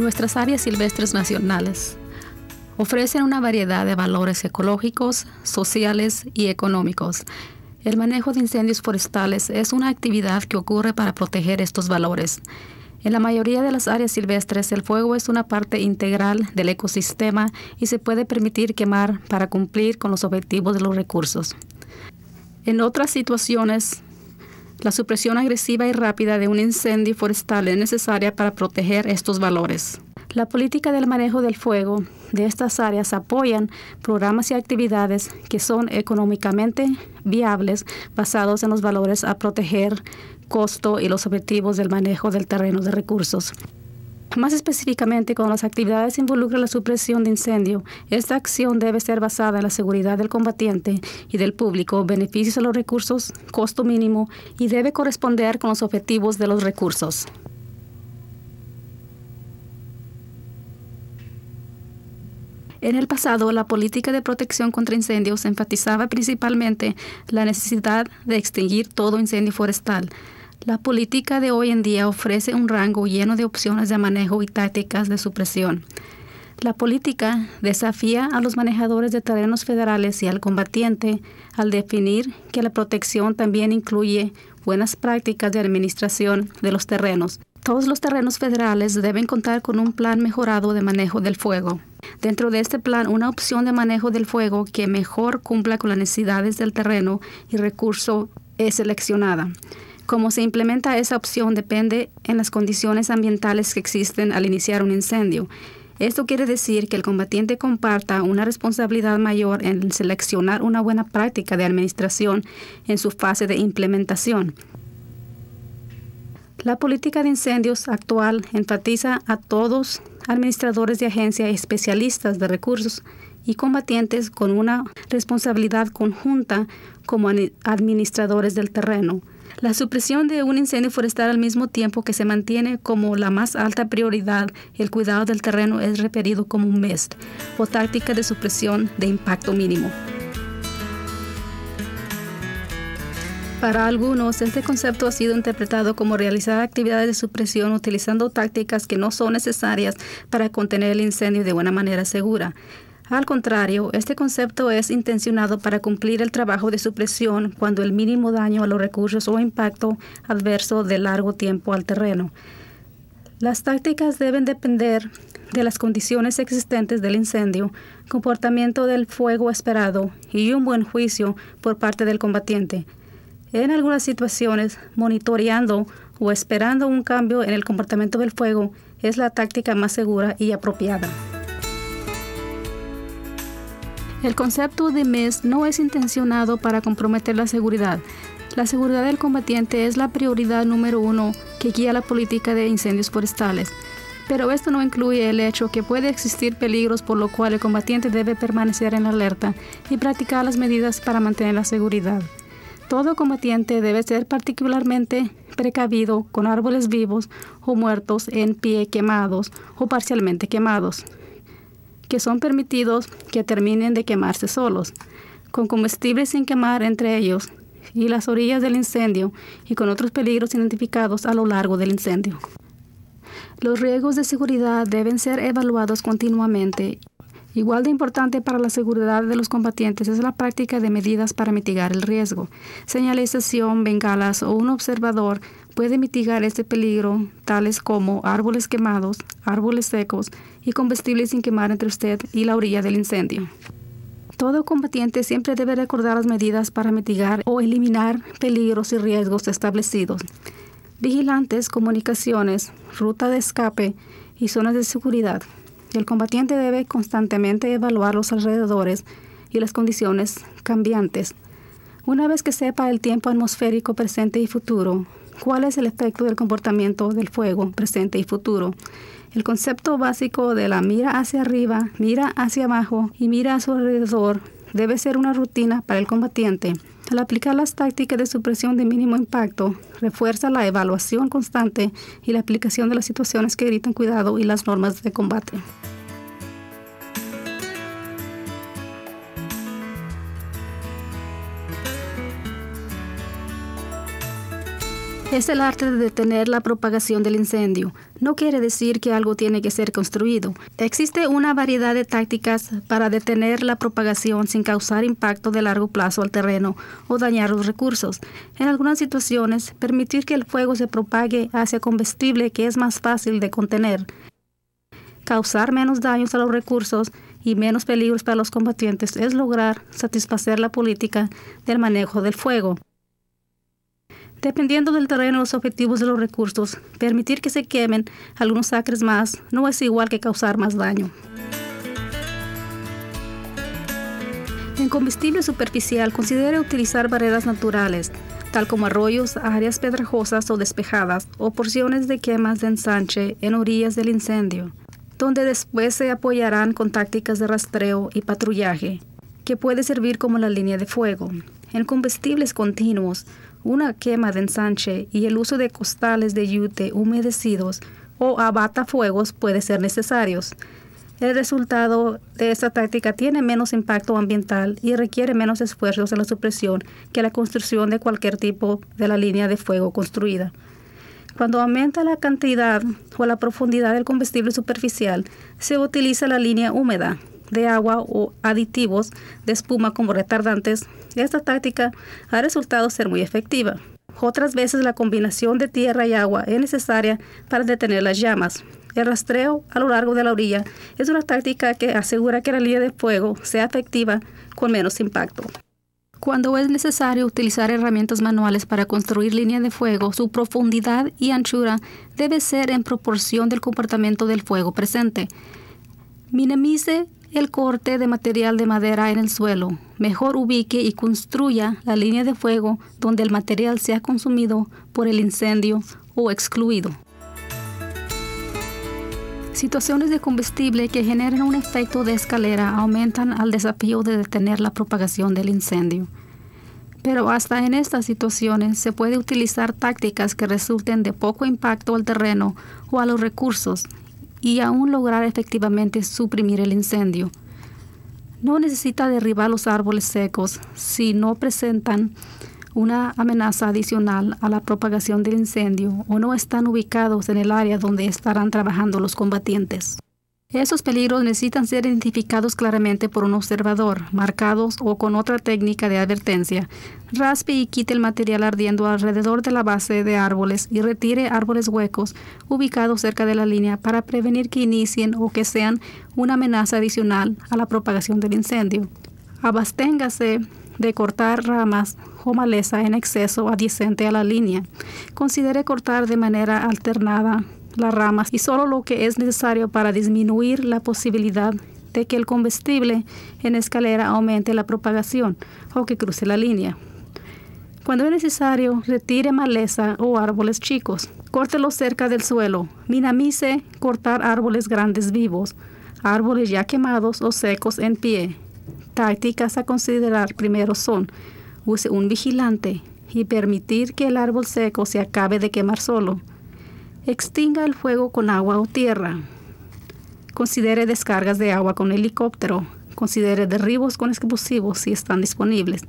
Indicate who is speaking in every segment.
Speaker 1: Nuestras áreas silvestres nacionales ofrecen una variedad de valores ecológicos, sociales y económicos. El manejo de incendios forestales es una actividad que ocurre para proteger estos valores. En la mayoría de las áreas silvestres, el fuego es una parte integral del ecosistema y se puede permitir quemar para cumplir con los objetivos de los recursos. En otras situaciones, la supresión agresiva y rápida de un incendio forestal es necesaria para proteger estos valores. La política del manejo del fuego de estas áreas apoyan programas y actividades que son económicamente viables basados en los valores a proteger, costo y los objetivos del manejo del terreno de recursos. Más específicamente, cuando las actividades involucran la supresión de incendio, esta acción debe ser basada en la seguridad del combatiente y del público, beneficios a los recursos, costo mínimo y debe corresponder con los objetivos de los recursos. En el pasado, la política de protección contra incendios enfatizaba principalmente la necesidad de extinguir todo incendio forestal la política de hoy en día ofrece un rango lleno de opciones de manejo y tácticas de supresión. La política desafía a los manejadores de terrenos federales y al combatiente al definir que la protección también incluye buenas prácticas de administración de los terrenos. Todos los terrenos federales deben contar con un plan mejorado de manejo del fuego. Dentro de este plan, una opción de manejo del fuego que mejor cumpla con las necesidades del terreno y recurso es seleccionada. Cómo se implementa esa opción depende en las condiciones ambientales que existen al iniciar un incendio. Esto quiere decir que el combatiente comparta una responsabilidad mayor en seleccionar una buena práctica de administración en su fase de implementación. La política de incendios actual enfatiza a todos administradores de agencia especialistas de recursos y combatientes con una responsabilidad conjunta como administradores del terreno. La supresión de un incendio forestal al mismo tiempo que se mantiene como la más alta prioridad, el cuidado del terreno es referido como un MEST o táctica de supresión de impacto mínimo. Para algunos, este concepto ha sido interpretado como realizar actividades de supresión utilizando tácticas que no son necesarias para contener el incendio de buena manera segura. Al contrario, este concepto es intencionado para cumplir el trabajo de supresión cuando el mínimo daño a los recursos o impacto adverso de largo tiempo al terreno. Las tácticas deben depender de las condiciones existentes del incendio, comportamiento del fuego esperado y un buen juicio por parte del combatiente. En algunas situaciones, monitoreando o esperando un cambio en el comportamiento del fuego es la táctica más segura y apropiada. El concepto de mes no es intencionado para comprometer la seguridad. La seguridad del combatiente es la prioridad número uno que guía la política de incendios forestales. Pero esto no incluye el hecho que puede existir peligros por lo cual el combatiente debe permanecer en alerta y practicar las medidas para mantener la seguridad. Todo combatiente debe ser particularmente precavido con árboles vivos o muertos en pie quemados o parcialmente quemados que son permitidos que terminen de quemarse solos, con comestibles sin quemar entre ellos y las orillas del incendio y con otros peligros identificados a lo largo del incendio. Los riesgos de seguridad deben ser evaluados continuamente. Igual de importante para la seguridad de los combatientes es la práctica de medidas para mitigar el riesgo, señalización, bengalas o un observador puede mitigar este peligro, tales como árboles quemados, árboles secos y combustibles sin quemar entre usted y la orilla del incendio. Todo combatiente siempre debe recordar las medidas para mitigar o eliminar peligros y riesgos establecidos. Vigilantes, comunicaciones, ruta de escape y zonas de seguridad. El combatiente debe constantemente evaluar los alrededores y las condiciones cambiantes. Una vez que sepa el tiempo atmosférico presente y futuro, ¿Cuál es el efecto del comportamiento del fuego presente y futuro? El concepto básico de la mira hacia arriba, mira hacia abajo y mira a su alrededor debe ser una rutina para el combatiente. Al aplicar las tácticas de supresión de mínimo impacto, refuerza la evaluación constante y la aplicación de las situaciones que gritan cuidado y las normas de combate. Es el arte de detener la propagación del incendio. No quiere decir que algo tiene que ser construido. Existe una variedad de tácticas para detener la propagación sin causar impacto de largo plazo al terreno o dañar los recursos. En algunas situaciones, permitir que el fuego se propague hacia combustible que es más fácil de contener, causar menos daños a los recursos y menos peligros para los combatientes es lograr satisfacer la política del manejo del fuego. Dependiendo del terreno y los objetivos de los recursos, permitir que se quemen algunos acres más no es igual que causar más daño. En combustible superficial, considere utilizar barreras naturales, tal como arroyos, áreas pedregosas o despejadas, o porciones de quemas de ensanche en orillas del incendio, donde después se apoyarán con tácticas de rastreo y patrullaje, que puede servir como la línea de fuego. En combustibles continuos, una quema de ensanche y el uso de costales de yute humedecidos o abatafuegos puede ser necesarios. El resultado de esta táctica tiene menos impacto ambiental y requiere menos esfuerzos en la supresión que la construcción de cualquier tipo de la línea de fuego construida. Cuando aumenta la cantidad o la profundidad del combustible superficial, se utiliza la línea húmeda, de agua o aditivos de espuma como retardantes, esta táctica ha resultado ser muy efectiva. Otras veces la combinación de tierra y agua es necesaria para detener las llamas. El rastreo a lo largo de la orilla es una táctica que asegura que la línea de fuego sea efectiva con menos impacto. Cuando es necesario utilizar herramientas manuales para construir líneas de fuego, su profundidad y anchura debe ser en proporción del comportamiento del fuego presente. Minimice el corte de material de madera en el suelo. Mejor ubique y construya la línea de fuego donde el material sea consumido por el incendio o excluido. Situaciones de combustible que generan un efecto de escalera aumentan al desafío de detener la propagación del incendio. Pero hasta en estas situaciones se puede utilizar tácticas que resulten de poco impacto al terreno o a los recursos y aún lograr efectivamente suprimir el incendio. No necesita derribar los árboles secos si no presentan una amenaza adicional a la propagación del incendio o no están ubicados en el área donde estarán trabajando los combatientes. Esos peligros necesitan ser identificados claramente por un observador, marcados o con otra técnica de advertencia. Raspe y quite el material ardiendo alrededor de la base de árboles y retire árboles huecos ubicados cerca de la línea para prevenir que inicien o que sean una amenaza adicional a la propagación del incendio. Abasténgase de cortar ramas o maleza en exceso adyacente a la línea. Considere cortar de manera alternada las ramas y solo lo que es necesario para disminuir la posibilidad de que el combustible en escalera aumente la propagación o que cruce la línea. Cuando es necesario, retire maleza o árboles chicos. Córtelos cerca del suelo. Minamice cortar árboles grandes vivos, árboles ya quemados o secos en pie. Tácticas a considerar primero son, use un vigilante y permitir que el árbol seco se acabe de quemar solo. Extinga el fuego con agua o tierra. Considere descargas de agua con helicóptero. Considere derribos con explosivos si están disponibles.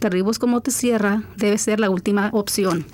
Speaker 1: Derribos con motosierra debe ser la última opción.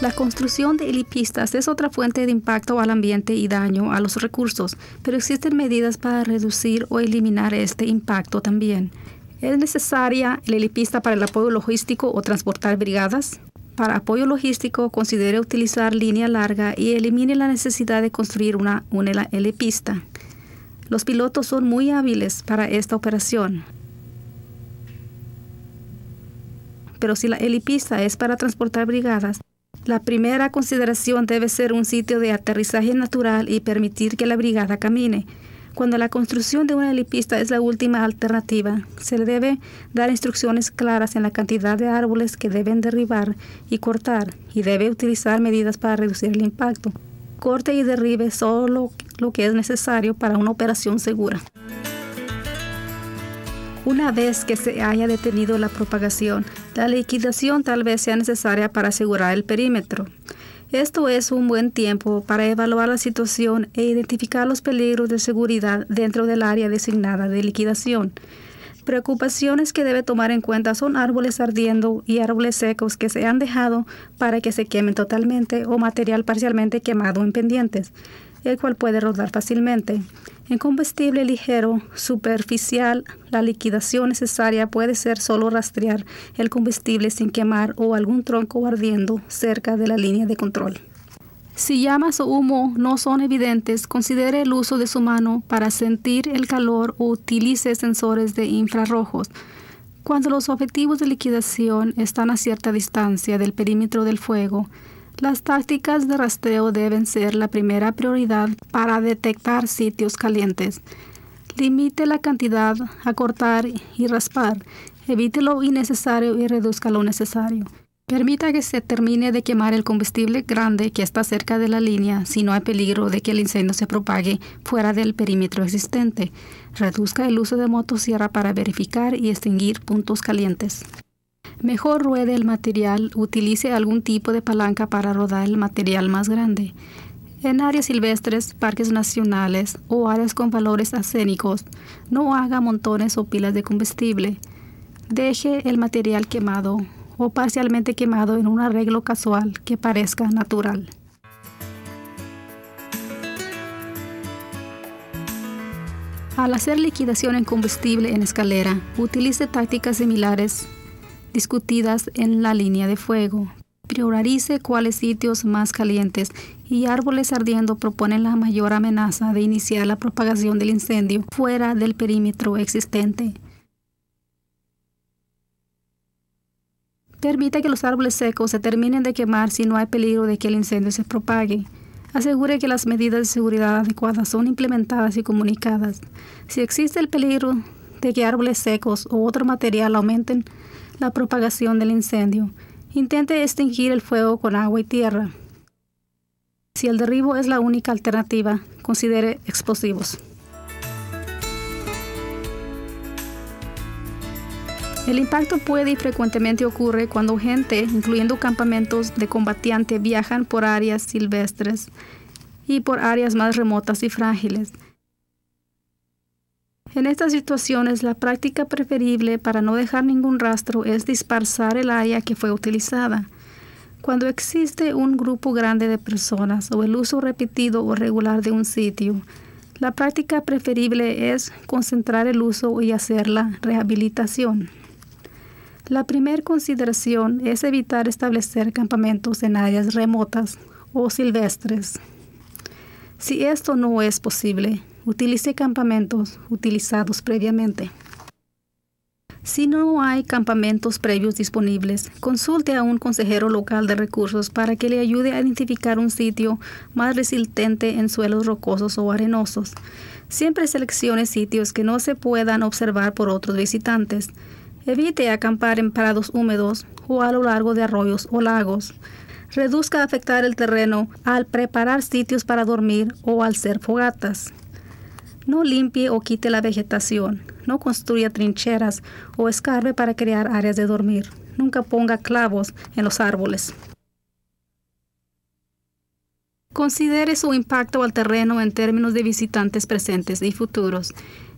Speaker 1: La construcción de helipistas es otra fuente de impacto al ambiente y daño a los recursos, pero existen medidas para reducir o eliminar este impacto también. ¿Es necesaria el helipista para el apoyo logístico o transportar brigadas? Para apoyo logístico, considere utilizar línea larga y elimine la necesidad de construir una, una helipista. Los pilotos son muy hábiles para esta operación. Pero si la helipista es para transportar brigadas, la primera consideración debe ser un sitio de aterrizaje natural y permitir que la brigada camine. Cuando la construcción de una helipista es la última alternativa, se le debe dar instrucciones claras en la cantidad de árboles que deben derribar y cortar y debe utilizar medidas para reducir el impacto. Corte y derribe solo lo que es necesario para una operación segura. Una vez que se haya detenido la propagación, la liquidación tal vez sea necesaria para asegurar el perímetro. Esto es un buen tiempo para evaluar la situación e identificar los peligros de seguridad dentro del área designada de liquidación. Preocupaciones que debe tomar en cuenta son árboles ardiendo y árboles secos que se han dejado para que se quemen totalmente o material parcialmente quemado en pendientes, el cual puede rodar fácilmente. En combustible ligero superficial, la liquidación necesaria puede ser solo rastrear el combustible sin quemar o algún tronco ardiendo cerca de la línea de control. Si llamas o humo no son evidentes, considere el uso de su mano para sentir el calor o utilice sensores de infrarrojos. Cuando los objetivos de liquidación están a cierta distancia del perímetro del fuego, las tácticas de rastreo deben ser la primera prioridad para detectar sitios calientes. Limite la cantidad a cortar y raspar. Evite lo innecesario y reduzca lo necesario. Permita que se termine de quemar el combustible grande que está cerca de la línea si no hay peligro de que el incendio se propague fuera del perímetro existente. Reduzca el uso de motosierra para verificar y extinguir puntos calientes. Mejor ruede el material, utilice algún tipo de palanca para rodar el material más grande. En áreas silvestres, parques nacionales o áreas con valores acénicos, no haga montones o pilas de combustible. Deje el material quemado o parcialmente quemado en un arreglo casual que parezca natural. Al hacer liquidación en combustible en escalera, utilice tácticas similares discutidas en la línea de fuego. Priorice cuáles sitios más calientes y árboles ardiendo proponen la mayor amenaza de iniciar la propagación del incendio fuera del perímetro existente. Permite que los árboles secos se terminen de quemar si no hay peligro de que el incendio se propague. Asegure que las medidas de seguridad adecuadas son implementadas y comunicadas. Si existe el peligro de que árboles secos u otro material aumenten la propagación del incendio. Intente extinguir el fuego con agua y tierra. Si el derribo es la única alternativa, considere explosivos. El impacto puede y frecuentemente ocurre cuando gente, incluyendo campamentos de combatiente, viajan por áreas silvestres y por áreas más remotas y frágiles. En estas situaciones, la práctica preferible para no dejar ningún rastro es dispersar el área que fue utilizada. Cuando existe un grupo grande de personas o el uso repetido o regular de un sitio, la práctica preferible es concentrar el uso y hacer la rehabilitación. La primera consideración es evitar establecer campamentos en áreas remotas o silvestres. Si esto no es posible, utilice campamentos utilizados previamente. Si no hay campamentos previos disponibles, consulte a un consejero local de recursos para que le ayude a identificar un sitio más resistente en suelos rocosos o arenosos. Siempre seleccione sitios que no se puedan observar por otros visitantes. Evite acampar en prados húmedos o a lo largo de arroyos o lagos. Reduzca afectar el terreno al preparar sitios para dormir o al hacer fogatas. No limpie o quite la vegetación. No construya trincheras o escarbe para crear áreas de dormir. Nunca ponga clavos en los árboles. Considere su impacto al terreno en términos de visitantes presentes y futuros.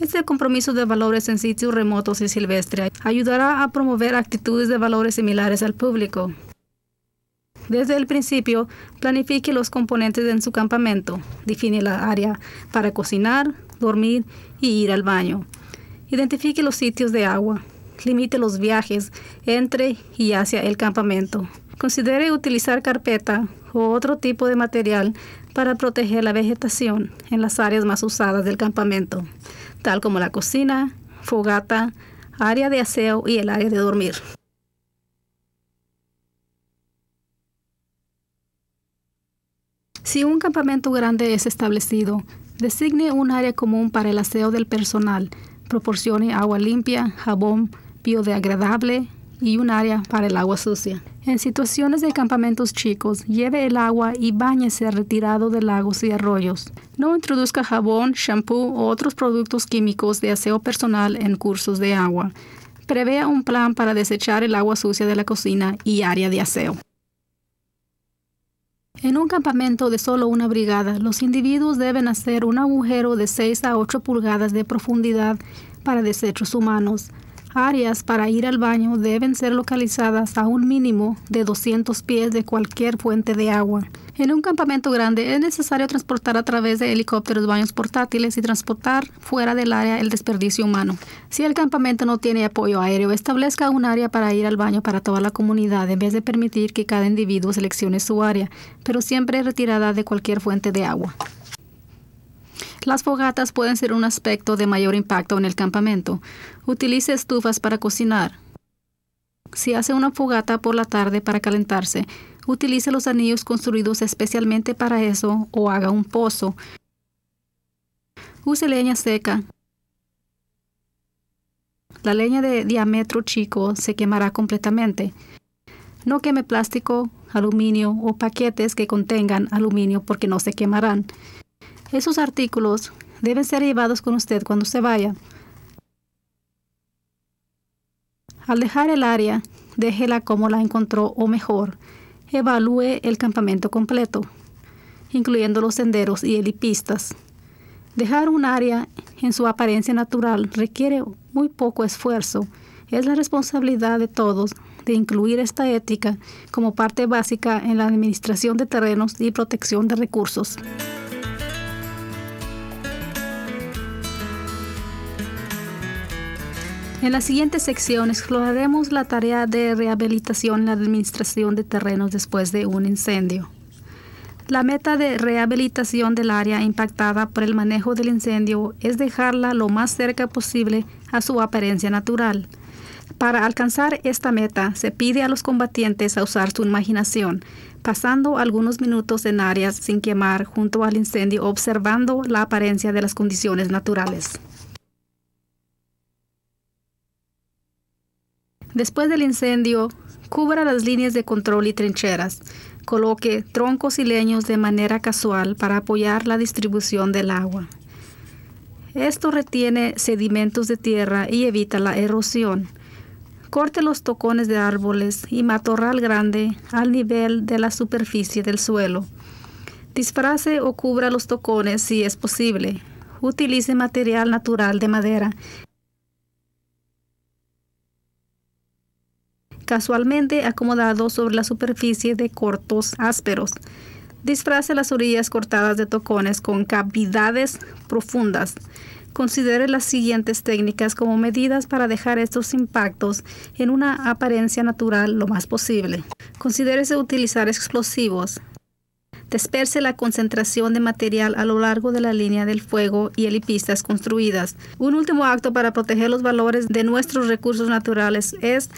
Speaker 1: Este compromiso de valores en sitios remotos y silvestres ayudará a promover actitudes de valores similares al público. Desde el principio, planifique los componentes en su campamento. Define la área para cocinar, dormir y ir al baño. Identifique los sitios de agua. Limite los viajes entre y hacia el campamento. Considere utilizar carpeta o otro tipo de material para proteger la vegetación en las áreas más usadas del campamento, tal como la cocina, fogata, área de aseo y el área de dormir. Si un campamento grande es establecido, designe un área común para el aseo del personal, proporcione agua limpia, jabón biodegradable y un área para el agua sucia. En situaciones de campamentos chicos, lleve el agua y báñese retirado de lagos y arroyos. No introduzca jabón, shampoo u otros productos químicos de aseo personal en cursos de agua. Prevea un plan para desechar el agua sucia de la cocina y área de aseo. En un campamento de solo una brigada, los individuos deben hacer un agujero de 6 a 8 pulgadas de profundidad para desechos humanos. Áreas para ir al baño deben ser localizadas a un mínimo de 200 pies de cualquier fuente de agua. En un campamento grande es necesario transportar a través de helicópteros baños portátiles y transportar fuera del área el desperdicio humano. Si el campamento no tiene apoyo aéreo, establezca un área para ir al baño para toda la comunidad en vez de permitir que cada individuo seleccione su área, pero siempre retirada de cualquier fuente de agua. Las fogatas pueden ser un aspecto de mayor impacto en el campamento. Utilice estufas para cocinar. Si hace una fogata por la tarde para calentarse, Utilice los anillos construidos especialmente para eso o haga un pozo. Use leña seca. La leña de diámetro chico se quemará completamente. No queme plástico, aluminio o paquetes que contengan aluminio porque no se quemarán. Esos artículos deben ser llevados con usted cuando se vaya. Al dejar el área, déjela como la encontró o mejor evalúe el campamento completo, incluyendo los senderos y elipistas. Dejar un área en su apariencia natural requiere muy poco esfuerzo. Es la responsabilidad de todos de incluir esta ética como parte básica en la administración de terrenos y protección de recursos. En la siguiente sección exploraremos la tarea de rehabilitación en la administración de terrenos después de un incendio. La meta de rehabilitación del área impactada por el manejo del incendio es dejarla lo más cerca posible a su apariencia natural. Para alcanzar esta meta, se pide a los combatientes a usar su imaginación, pasando algunos minutos en áreas sin quemar junto al incendio observando la apariencia de las condiciones naturales. Después del incendio, cubra las líneas de control y trincheras. Coloque troncos y leños de manera casual para apoyar la distribución del agua. Esto retiene sedimentos de tierra y evita la erosión. Corte los tocones de árboles y matorral grande al nivel de la superficie del suelo. Disfrace o cubra los tocones si es posible. Utilice material natural de madera casualmente acomodado sobre la superficie de cortos ásperos. Disfrace las orillas cortadas de tocones con cavidades profundas. Considere las siguientes técnicas como medidas para dejar estos impactos en una apariencia natural lo más posible. Considérese utilizar explosivos, Disperse la concentración de material a lo largo de la línea del fuego y elipistas construidas. Un último acto para proteger los valores de nuestros recursos naturales es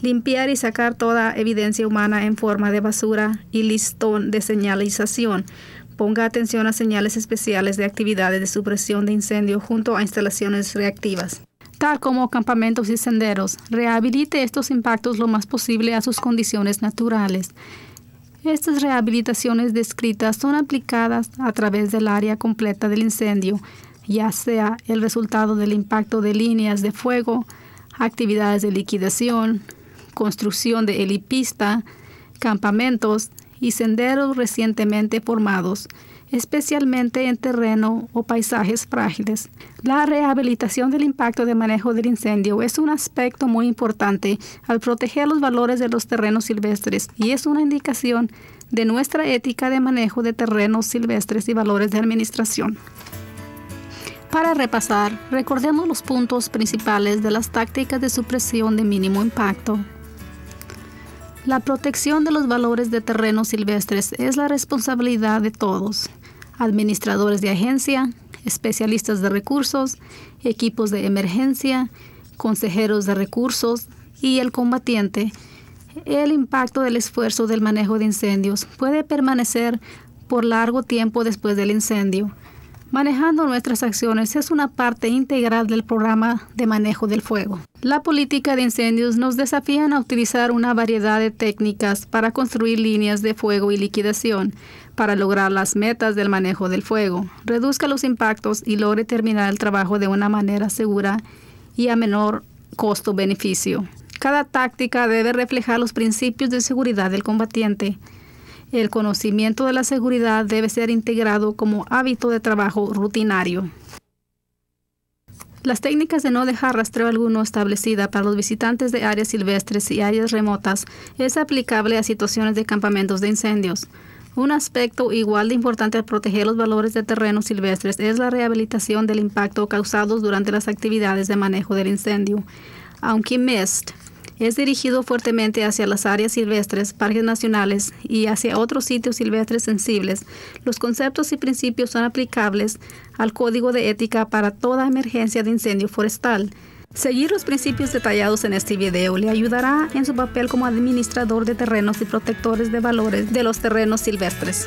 Speaker 1: limpiar y sacar toda evidencia humana en forma de basura y listón de señalización. Ponga atención a señales especiales de actividades de supresión de incendio junto a instalaciones reactivas tal como campamentos y senderos. Rehabilite estos impactos lo más posible a sus condiciones naturales. Estas rehabilitaciones descritas son aplicadas a través del área completa del incendio, ya sea el resultado del impacto de líneas de fuego, actividades de liquidación, construcción de helipista, campamentos y senderos recientemente formados, especialmente en terreno o paisajes frágiles. La rehabilitación del impacto de manejo del incendio es un aspecto muy importante al proteger los valores de los terrenos silvestres y es una indicación de nuestra ética de manejo de terrenos silvestres y valores de administración. Para repasar, recordemos los puntos principales de las tácticas de supresión de mínimo impacto. La protección de los valores de terrenos silvestres es la responsabilidad de todos administradores de agencia, especialistas de recursos, equipos de emergencia, consejeros de recursos y el combatiente, el impacto del esfuerzo del manejo de incendios puede permanecer por largo tiempo después del incendio. Manejando nuestras acciones es una parte integral del programa de manejo del fuego. La política de incendios nos desafía a utilizar una variedad de técnicas para construir líneas de fuego y liquidación para lograr las metas del manejo del fuego. Reduzca los impactos y logre terminar el trabajo de una manera segura y a menor costo-beneficio. Cada táctica debe reflejar los principios de seguridad del combatiente el conocimiento de la seguridad debe ser integrado como hábito de trabajo rutinario. Las técnicas de no dejar rastreo alguno establecida para los visitantes de áreas silvestres y áreas remotas es aplicable a situaciones de campamentos de incendios. Un aspecto igual de importante al proteger los valores de terrenos silvestres es la rehabilitación del impacto causados durante las actividades de manejo del incendio. Aunque MIST es dirigido fuertemente hacia las áreas silvestres, parques nacionales y hacia otros sitios silvestres sensibles. Los conceptos y principios son aplicables al Código de Ética para toda emergencia de incendio forestal. Seguir los principios detallados en este video le ayudará en su papel como administrador de terrenos y protectores de valores de los terrenos silvestres.